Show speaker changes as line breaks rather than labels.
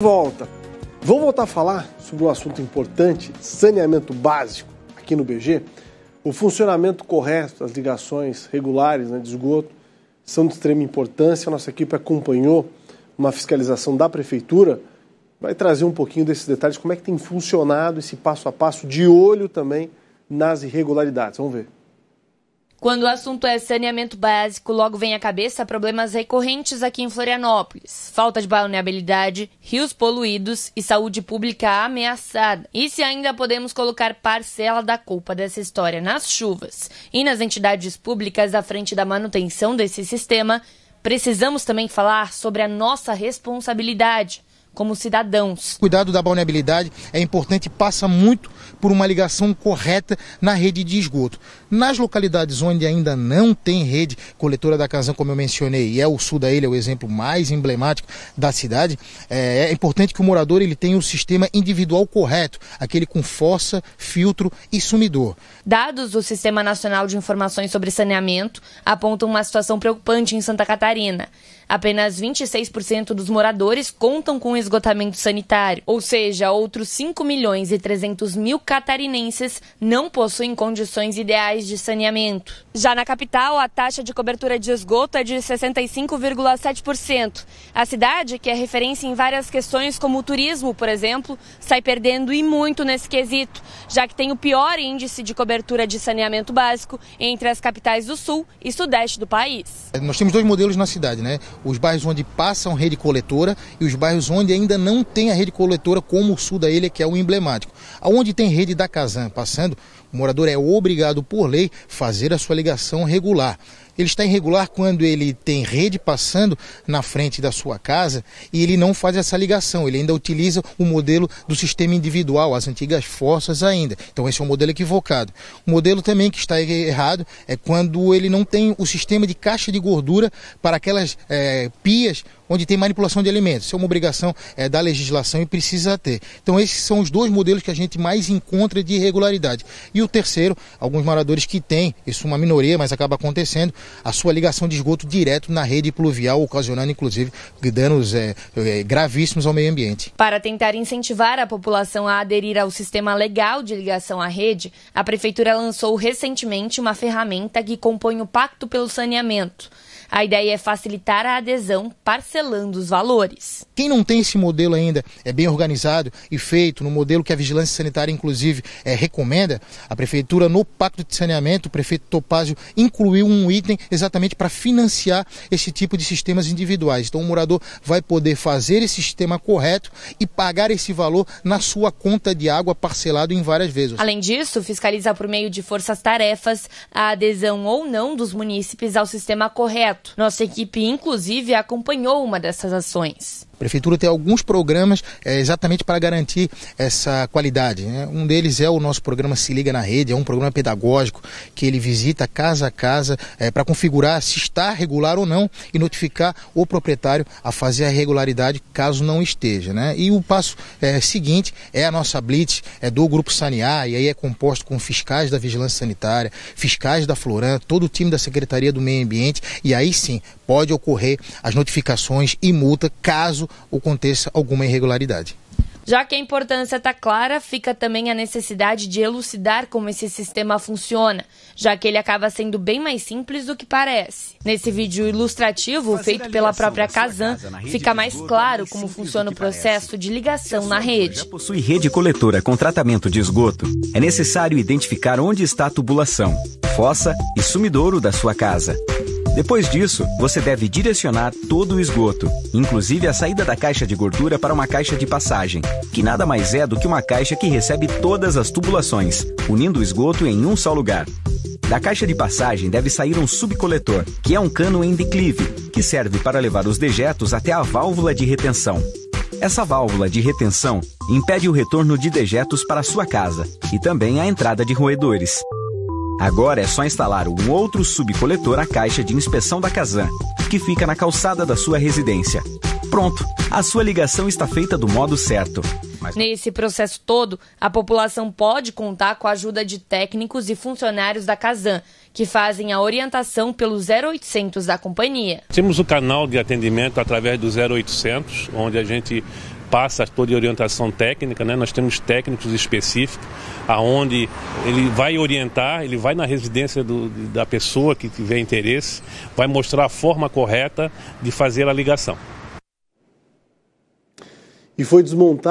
volta. Vamos voltar a falar sobre um assunto importante, saneamento básico, aqui no BG. O funcionamento correto das ligações regulares né, de esgoto são de extrema importância. A nossa equipe acompanhou uma fiscalização da prefeitura, vai trazer um pouquinho desses detalhes, como é que tem funcionado esse passo a passo, de olho também nas irregularidades. Vamos ver.
Quando o assunto é saneamento básico, logo vem à cabeça problemas recorrentes aqui em Florianópolis: falta de balneabilidade, rios poluídos e saúde pública ameaçada. E se ainda podemos colocar parcela da culpa dessa história nas chuvas e nas entidades públicas à frente da manutenção desse sistema, precisamos também falar sobre a nossa responsabilidade como cidadãos.
O cuidado da balneabilidade é importante e passa muito por uma ligação correta na rede de esgoto. Nas localidades onde ainda não tem rede coletora da casa, como eu mencionei, e é o sul da ilha é o exemplo mais emblemático da cidade, é, é, importante que o morador ele tenha o um sistema individual correto, aquele com força, filtro e sumidor.
Dados do Sistema Nacional de Informações sobre Saneamento apontam uma situação preocupante em Santa Catarina. Apenas 26% dos moradores contam com esgoto esgotamento sanitário, ou seja, outros 5 milhões e 300 mil catarinenses não possuem condições ideais de saneamento. Já na capital, a taxa de cobertura de esgoto é de 65,7%. A cidade, que é referência em várias questões como o turismo, por exemplo, sai perdendo e muito nesse quesito, já que tem o pior índice de cobertura de saneamento básico entre as capitais do sul e sudeste do país.
Nós temos dois modelos na cidade, né? Os bairros onde passam rede coletora e os bairros onde é ainda não tem a rede coletora como o sul da ilha, que é o emblemático. Onde tem rede da Casan passando, o morador é obrigado por lei fazer a sua ligação regular. Ele está irregular quando ele tem rede passando na frente da sua casa e ele não faz essa ligação. Ele ainda utiliza o modelo do sistema individual, as antigas forças ainda. Então esse é um modelo equivocado. O modelo também que está er-, errado é quando ele não tem o sistema de caixa de gordura para aquelas é, pias onde tem manipulação de alimentos. Isso é uma obrigação é, da legislação e precisa ter. Então, esses são os dois modelos que a gente mais encontra de irregularidade. E o terceiro, alguns moradores que têm, isso é uma minoria, mas acaba acontecendo, a sua ligação de esgoto direto na rede pluvial, ocasionando inclusive danos é, é, gravíssimos ao meio ambiente.
Para tentar incentivar a população a aderir ao sistema legal de ligação à rede, a Prefeitura lançou recentemente uma ferramenta que compõe o Pacto pelo Saneamento. A ideia é facilitar a adesão parcelando os valores.
Quem não tem esse modelo ainda, é bem organizado e feito no modelo que a Vigilância Sanitária, inclusive, é, recomenda, a Prefeitura, no Pacto de Saneamento, o prefeito Topazio incluiu um item exatamente para financiar esse tipo de sistemas individuais. Então, o morador vai poder fazer esse sistema correto e pagar esse valor na sua conta de água parcelado em várias vezes.
Além disso, fiscaliza por meio de forças-tarefas a adesão ou não dos munícipes ao sistema correto projeto. Nossa equipe, inclusive, acompanhou uma dessas ações.
A prefeitura tem alguns programas é, exatamente para garantir essa qualidade. Né? Um deles é o nosso programa Se Liga na Rede, é um programa pedagógico que ele visita casa a casa é, para configurar se está regular ou não e notificar o proprietário a fazer a regularidade caso não esteja. Né? E o passo é, seguinte é a nossa blitz é do Grupo Sanear, e aí é composto com fiscais da Vigilância Sanitária, fiscais da Floran, todo o time da Secretaria do Meio Ambiente, e aí sim pode ocorrer as notificações e multa caso caso aconteça alguma irregularidade.
Já que a importância está clara, fica também a necessidade de elucidar como esse sistema funciona, já que ele acaba sendo bem mais simples do que parece. Nesse vídeo ilustrativo, Fazer feito pela própria Kazan, fica mais é claro como funciona o processo de ligação na rede. Já
possui rede coletora com tratamento de esgoto, é necessário identificar onde está a tubulação, fossa e sumidouro da sua casa. Depois disso, você deve direcionar todo o esgoto, inclusive a saída da caixa de gordura para uma caixa de passagem, que nada mais é do que uma caixa que recebe todas as tubulações, unindo o esgoto em um só lugar. Da caixa de passagem deve sair um subcoletor, que é um cano em declive, que serve para levar os dejetos até a válvula de retenção. Essa válvula de retenção impede o retorno de dejetos para sua casa e também a entrada de roedores. Agora é só instalar um outro subcoletor à caixa de inspeção da Casan, que fica na calçada da sua residência. Pronto, a sua ligação está feita do modo certo.
Mas... Nesse processo todo, a população pode contar com a ajuda de técnicos e funcionários da Casan, que fazem a orientação pelo 0800 da companhia.
Temos o um canal de atendimento através do 0800, onde a gente passa toda a orientação técnica, né? Nós temos técnicos específicos aonde ele vai orientar, ele vai na residência do, da pessoa que tiver interesse, vai mostrar a forma correta de fazer a ligação. E foi desmontado